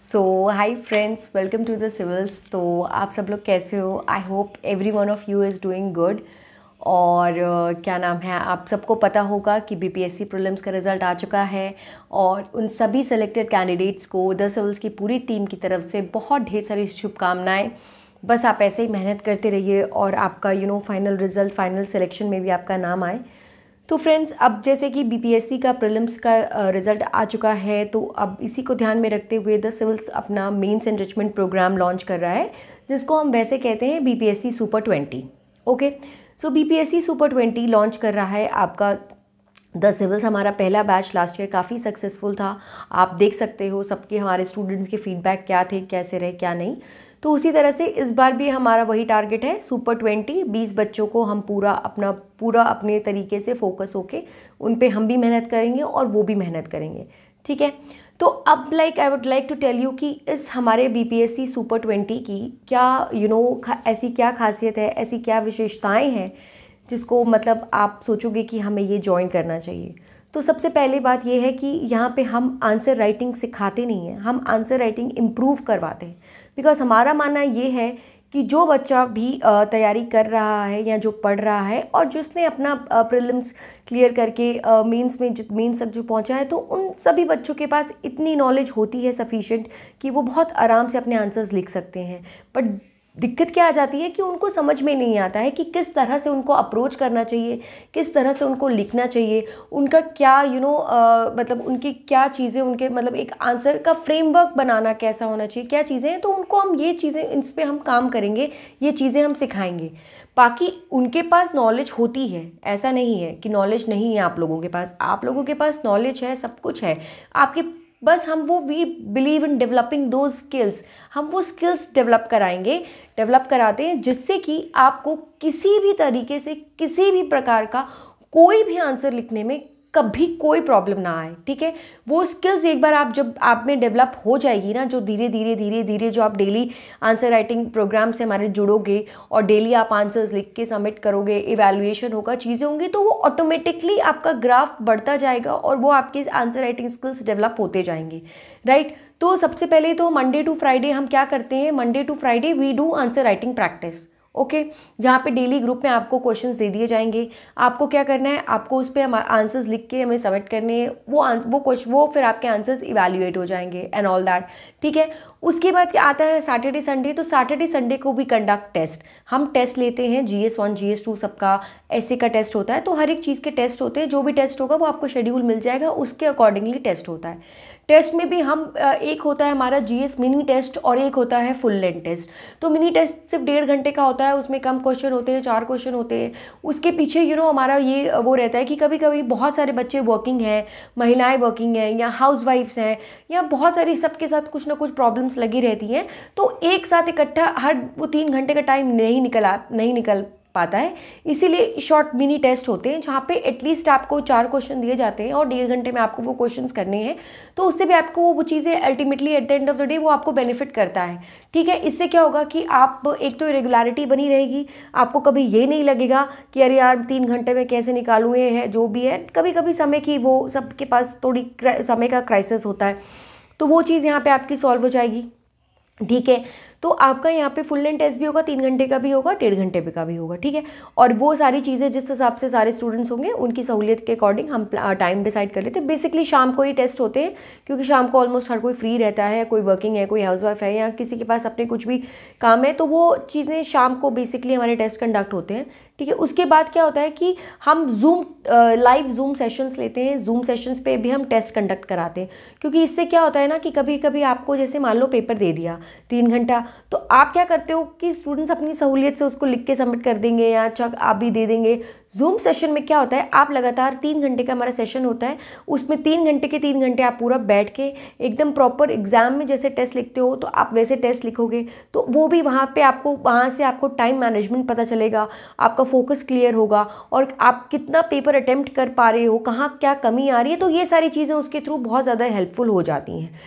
So hi friends welcome to the Civils तो आप सब लोग कैसे हो I hope every one of you is doing good और uh, क्या नाम है आप सबको पता होगा कि B P S C prelims का रिज़ल्ट आ चुका है और उन सभी सेलेक्टेड कैंडिडेट्स को द सिविल्स की पूरी टीम की तरफ से बहुत ढेर सारी शुभकामनाएँ बस आप ऐसे ही मेहनत करते रहिए और आपका you know final result final selection में भी आपका नाम आए तो फ्रेंड्स अब जैसे कि बीपीएससी का प्रिलिम्स का रिजल्ट आ चुका है तो अब इसी को ध्यान में रखते हुए द सिविल्स अपना मेन्स एनरिचमेंट प्रोग्राम लॉन्च कर रहा है जिसको हम वैसे कहते हैं BPSC super twenty okay so BPSC super twenty launch कर रहा है आपका द सिविल्स हमारा पहला बैच लास्ट ईयर काफ़ी सक्सेसफुल था आप देख सकते हो सबके हमारे स्टूडेंट्स के फीडबैक क्या थे कैसे रहे क्या नहीं तो उसी तरह से इस बार भी हमारा वही टारगेट है सुपर ट्वेंटी बीस बच्चों को हम पूरा अपना पूरा अपने तरीके से फोकस होके उन पर हम भी मेहनत करेंगे और वो भी मेहनत करेंगे ठीक है तो अब like I would like to tell you कि इस हमारे B P S C super twenty की क्या यू you नो know, ऐसी क्या खासियत है ऐसी क्या विशेषताएं हैं जिसको मतलब आप सोचोगे कि हमें ये ज्वाइन करना चाहिए तो सबसे पहले बात यह है कि यहाँ पे हम आंसर राइटिंग सिखाते नहीं हैं हम आंसर राइटिंग इम्प्रूव करवाते हैं बिकॉज हमारा मानना ये है कि जो बच्चा भी तैयारी कर रहा है या जो पढ़ रहा है और जिसने अपना प्रिलिम्स क्लियर करके मेंस में मेंस तक जो पहुंचा है तो उन सभी बच्चों के पास इतनी नॉलेज होती है सफिशिएंट कि वो बहुत आराम से अपने आंसर्स लिख सकते हैं बट दिक्कत क्या आ जाती है कि उनको समझ में नहीं आता है कि किस तरह से उनको अप्रोच करना चाहिए किस तरह से उनको लिखना चाहिए उनका क्या यू you नो know, मतलब उनकी क्या चीज़ें उनके मतलब एक आंसर का फ्रेमवर्क बनाना कैसा होना चाहिए क्या चीज़ें हैं तो उनको हम ये चीज़ें इस पर हम काम करेंगे ये चीज़ें हम सिखाएंगे बाकी उनके पास नॉलेज होती है ऐसा नहीं है कि नॉलेज नहीं है आप लोगों के पास आप लोगों के पास नॉलेज है सब कुछ है आपके बस हम वो वी बिलीव इन डेवलपिंग दो स्किल्स हम वो स्किल्स डेवलप कराएंगे डेवलप कराते हैं जिससे कि आपको किसी भी तरीके से किसी भी प्रकार का कोई भी आंसर लिखने में कभी कोई प्रॉब्लम ना आए ठीक है वो स्किल्स एक बार आप जब आप में डेवलप हो जाएगी ना जो धीरे धीरे धीरे धीरे जो आप डेली आंसर राइटिंग प्रोग्राम से हमारे जुड़ोगे और डेली आप आंसर्स लिख के सबमिट करोगे इवेल्युएशन होगा चीज़ें होंगी तो वो ऑटोमेटिकली आपका ग्राफ बढ़ता जाएगा और वो आपके आंसर राइटिंग स्किल्स डेवलप होते जाएंगे राइट तो सबसे पहले तो मंडे टू फ्राइडे हम क्या करते हैं Monday to Friday we do answer writing practice okay okay? जहाँ पे डेली ग्रुप में आपको क्वेश्चंस दे दिए जाएंगे आपको क्या करना है आपको उस पर आंसर्स लिख के हमें सबमिट करने हैं वो वो क्वेश्चन वो फिर आपके आंसर्स इवेल्युएट हो जाएंगे एंड ऑल दैट ठीक है उसके बाद क्या आता है सैटरडे संडे तो सैटरडे संडे को भी कंडक्ट टेस्ट हम टेस्ट लेते हैं G S one G S two सबका ऐसे का टेस्ट होता है तो हर एक चीज़ के टेस्ट होते हैं जो भी टेस्ट होगा वो आपको शेड्यूल मिल जाएगा उसके अकॉर्डिंगली टेस्ट होता है टेस्ट में भी हम एक होता है हमारा जी मिनी टेस्ट और एक होता है फुल लेंथ टेस्ट तो मिनी टेस्ट सिर्फ डेढ़ घंटे का होता है उसमें कम क्वेश्चन होते हैं चार क्वेश्चन होते हैं उसके पीछे यू नो हमारा ये वो रहता है कि कभी कभी बहुत सारे बच्चे वर्किंग हैं महिलाएं वर्किंग हैं या हाउस वाइफ्स हैं या बहुत सारी सबके साथ कुछ ना कुछ प्रॉब्लम्स लगी रहती हैं तो एक साथ इकट्ठा हर वो तीन घंटे का टाइम नहीं निकला नहीं निकल पाता है इसीलिए शॉर्ट मिनी टेस्ट होते हैं जहाँ पे एटलीस्ट आपको चार क्वेश्चन दिए जाते हैं और डेढ़ घंटे में आपको वो क्वेश्चन करने हैं तो उससे भी आपको वो चीज़ें ultimately at the end of the day वो आपको बेनिफिट करता है ठीक है इससे क्या होगा कि आप एक तो रेगुलरिटी बनी रहेगी आपको कभी ये नहीं लगेगा कि अरे यार तीन घंटे में कैसे निकालू ये है जो भी है कभी कभी समय की वो सबके पास थोड़ी समय का क्राइसिस होता है तो वो चीज़ यहाँ पर आपकी सॉल्व हो जाएगी ठीक है तो आपका यहाँ पे फुल लेंथ टेस्ट भी होगा तीन घंटे का भी होगा डेढ़ घंटे पे का भी होगा ठीक है और वो सारी चीज़ें जिस हिसाब से सारे स्टूडेंट्स होंगे उनकी सहूलियत के अकॉर्डिंग हम टाइम डिसाइड कर लेते हैं बेसिकली शाम को ही टेस्ट होते हैं क्योंकि शाम को ऑलमोस्ट हर कोई फ्री रहता है कोई वर्किंग है कोई हाउस वाइफ है या किसी के पास अपने कुछ भी काम है तो वो चीज़ें शाम को बेसिकली हमारे टेस्ट कंडक्ट होते हैं ठीक है उसके बाद क्या होता है कि हम जूम लाइव जूम सेशंस लेते हैं जूम सेशंस पे भी हम टेस्ट कंडक्ट कराते हैं क्योंकि इससे क्या होता है ना कि कभी कभी आपको जैसे मान लो पेपर दे दिया तीन घंटा तो आप क्या करते हो कि स्टूडेंट्स अपनी सहूलियत से उसको लिख के सबमिट कर देंगे या चक आप भी दे देंगे जूम सेशन में क्या होता है आप लगातार तीन घंटे का हमारा सेशन होता है उसमें तीन घंटे के तीन घंटे आप पूरा बैठ के एकदम प्रॉपर एग्जाम में जैसे टेस्ट लिखते हो तो आप वैसे टेस्ट लिखोगे तो वो भी वहाँ पे आपको वहाँ से आपको टाइम मैनेजमेंट पता चलेगा आपका फोकस क्लियर होगा और आप कितना पेपर अटैम्प्ट कर पा रहे हो कहाँ क्या कमी आ रही है तो ये सारी चीज़ें उसके थ्रू बहुत ज़्यादा हेल्पफुल हो जाती हैं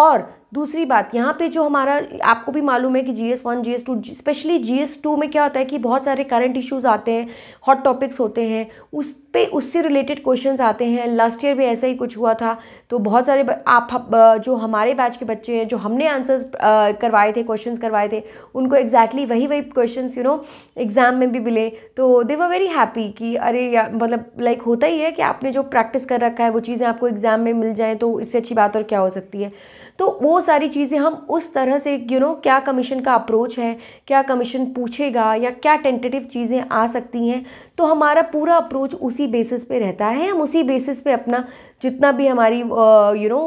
और दूसरी बात यहाँ पे जो हमारा आपको भी मालूम है कि G S one G S two specially G S two में क्या होता है कि बहुत सारे करंट इश्यूज आते हैं हॉट टॉपिक्स होते हैं उस पर उससे रिलेटेड क्वेश्चंस आते हैं लास्ट ईयर भी ऐसा ही कुछ हुआ था तो बहुत सारे आप जो हमारे बैच के बच्चे हैं जो हमने आंसर्स करवाए थे क्वेश्चन करवाए थे उनको एग्जैक्टली exactly वही वही क्वेश्चन यू नो एग्ज़ाम में भी मिले तो दे वर वेरी हैप्पी कि अरे मतलब लाइक होता ही है कि आपने जो प्रैक्टिस कर रखा है वो चीज़ें आपको एग्ज़ाम में मिल जाएँ तो इससे अच्छी बात और क्या हो सकती है तो वो सारी चीज़ें हम उस तरह से यू नो क्या कमीशन का अप्रोच है क्या कमीशन पूछेगा या क्या टेंटेटिव चीज़ें आ सकती हैं तो हमारा पूरा अप्रोच उसी बेसिस पे रहता है हम उसी बेसिस पे अपना जितना भी हमारी यू नो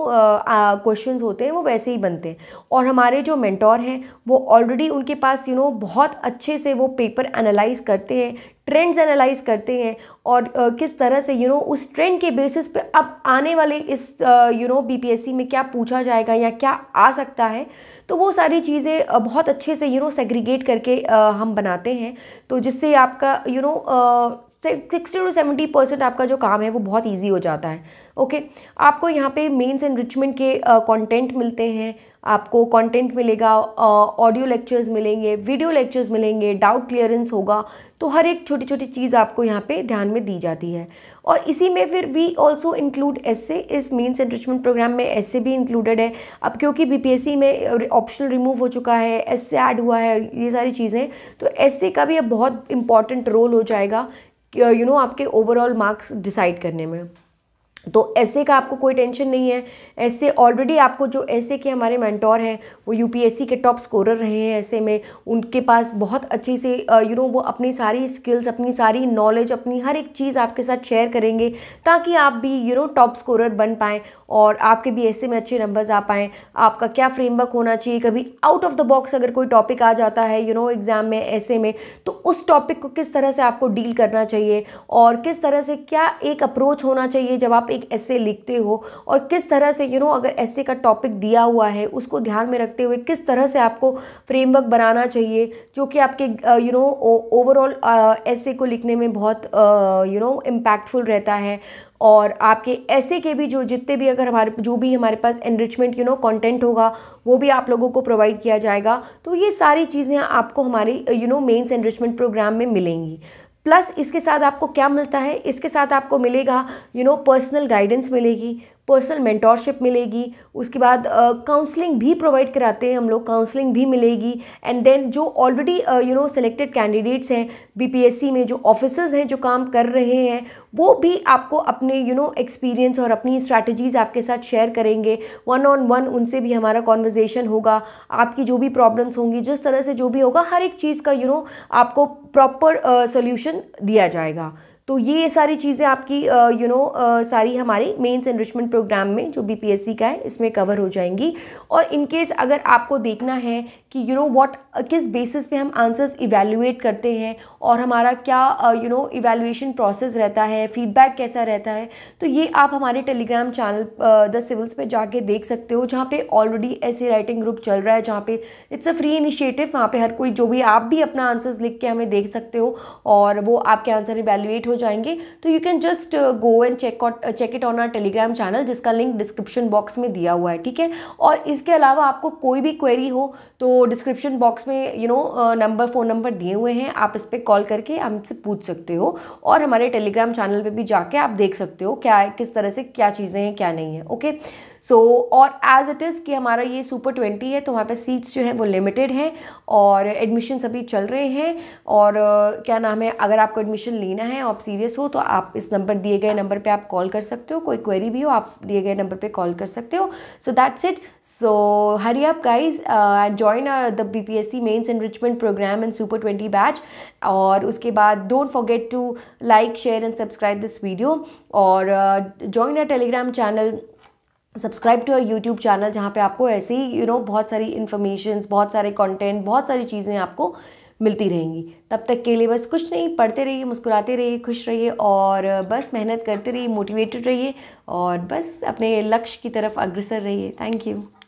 क्वेश्चन होते हैं वो वैसे ही बनते हैं और हमारे जो मैंटोर हैं वो ऑलरेडी उनके पास यू you नो know, बहुत अच्छे से वो पेपर एनालाइज करते हैं ट्रेंड्स एनालाइज करते हैं और uh, किस तरह से यू you नो know, उस ट्रेंड के बेसिस पे अब आने वाले इस यू नो बीपीएससी में क्या पूछा जाएगा या क्या आ सकता है तो वो सारी चीज़ें बहुत अच्छे से यू नो सेग्रीगेट करके uh, हम बनाते हैं तो जिससे आपका you you know know, uh, sixty to seventy percent आपका जो काम है वो बहुत ईजी हो जाता है ओके okay? आपको यहाँ पे मेंस एनरिचमेंट के कंटेंट uh, मिलते हैं आपको कंटेंट मिलेगा ऑडियो uh, लेक्चर्स मिलेंगे वीडियो लेक्चर्स मिलेंगे डाउट क्लियरेंस होगा तो हर एक छोटी छोटी चीज़ आपको यहाँ पे ध्यान में दी जाती है और इसी में फिर वी ऑल्सो इंक्लूड एसए इस मेंस एनरिचमेंट प्रोग्राम में एसए भी इंक्लूडेड है अब क्योंकि बी में ऑप्शनल रिमूव हो चुका है एस ऐड हुआ है ये सारी चीज़ें तो एस का भी अब बहुत इंपॉर्टेंट रोल हो जाएगा यू नो uh, आपके ओवरऑल मार्क्स डिसाइड करने में तो ऐसे का आपको कोई टेंशन नहीं है ऐसे ऑलरेडी आपको जो ऐसे के हमारे मैंटोर हैं वो यूपीएससी के टॉप स्कोरर रहे हैं ऐसे में उनके पास बहुत अच्छे से यू नो वो अपनी सारी स्किल्स अपनी सारी नॉलेज अपनी हर एक चीज़ आपके साथ शेयर करेंगे ताकि आप भी यू नो टॉप स्कोरर बन पाएँ और आपके भी ऐसे में अच्छे नंबर्स आ पाएँ आपका क्या फ्रेमवर्क होना चाहिए कभी आउट ऑफ द बॉक्स अगर कोई टॉपिक आ जाता है यू नो एग्ज़ाम में ऐसे में तो उस टॉपिक को किस तरह से आपको डील करना चाहिए और किस तरह से क्या एक अप्रोच होना चाहिए जब आप एक ऐसे लिखते हो और किस तरह से यू नो अगर ऐसे का टॉपिक दिया हुआ है उसको ध्यान में रखते हुए किस तरह से आपको फ्रेमवर्क बनाना चाहिए जो कि आपके यू नो ओवरऑल ऐसे को लिखने में बहुत यू नो इम्पैक्टफुल रहता है और आपके ऐसे के भी जो जितने भी अगर हमारे जो भी हमारे पास एनरिचमेंट यू नो कंटेंट होगा वो भी आप लोगों को प्रोवाइड किया जाएगा तो ये सारी चीज़ें आपको हमारे you know mains enrichment programme में मिलेंगी प्लस इसके साथ आपको क्या मिलता है इसके साथ आपको मिलेगा यू नो पर्सनल गाइडेंस मिलेगी पर्सनल मेंटोरशिप मिलेगी उसके बाद काउंसलिंग भी प्रोवाइड कराते हैं हम लोग काउंसलिंग भी मिलेगी एंड देन जो already you know selected candidates हैं बीपीएससी में जो ऑफिसर्स हैं जो काम कर रहे हैं वो भी आपको अपने यू नो एक्सपीरियंस और अपनी स्ट्रैटेजीज़ आपके साथ शेयर करेंगे वन ऑन वन उनसे भी हमारा कॉन्वर्जेसन होगा आपकी जो भी प्रॉब्लम्स होंगी जिस तरह से जो भी होगा हर एक चीज़ का यू you नो know, आपको प्रॉपर सोल्यूशन दिया जाएगा तो ये सारी चीज़ें आपकी यू नो सारी हमारे मेंस एनरिचमेंट प्रोग्राम में जो बीपीएससी का है इसमें कवर हो जाएंगी और इन केस अगर आपको देखना है कि यू नो व्हाट किस बेसिस पे हम आंसर्स इवेल्युएट करते हैं और हमारा क्या यू नो इवेल्युएशन प्रोसेस रहता है फीडबैक कैसा रहता है तो ये आप हमारे टेलीग्राम चैनल द सिविल्स पर जाके देख सकते हो जहाँ पर ऑलरेडी ऐसे राइटिंग ग्रुप चल रहा है जहाँ पर इट्स अ फ्री इनिशिएटिव वहाँ पर हर कोई जो भी आप भी अपना आंसर्स लिख के हमें देख सकते हो और वो आपके आंसर इवेल्युएट हो जाएंगे तो you can just go and check check it on our Telegram channel जिसका लिंक डिस्क्रिप्शन बॉक्स में दिया हुआ है ठीक है और इसके अलावा आपको कोई भी क्वेरी हो तो डिस्क्रिप्शन बॉक्स में you know number phone number दिए हुए हैं आप इस पर कॉल करके हमसे पूछ सकते हो और हमारे टेलीग्राम चैनल पर भी जाके आप देख सकते हो क्या किस तरह से क्या चीज़ें हैं क्या नहीं है ओके सो so, और एज इट इज़ कि हमारा ये सुपर ट्वेंटी है तो वहाँ पे सीट्स जो है वो लिमिटेड हैं और एडमिशन अभी चल रहे हैं और uh, क्या नाम है अगर आपको एडमिशन लेना है आप सीरियस हो तो आप इस नंबर दिए गए नंबर पर आप कॉल कर सकते हो कोई क्वेरी भी हो आप दिए गए नंबर पर कॉल कर सकते हो so that's it so hurry up guys join the B P S C mains enrichment programme and super twenty batch और उसके बाद don't forget to like share and subscribe this video और join a Telegram channel subscribe to our YouTube channel जहाँ पे आपको ऐसे ही you know बहुत सारी इन्फॉर्मेशन बहुत सारे कंटेंट बहुत सारी चीज़ें आपको मिलती रहेंगी तब तक के लिए बस कुछ नहीं पढ़ते रहिए मुस्कुराते रहिए खुश रहिए और बस मेहनत करते रहिए मोटिवेटेड रहिए और बस अपने लक्ष्य की तरफ अग्रसर रहिए थैंक यू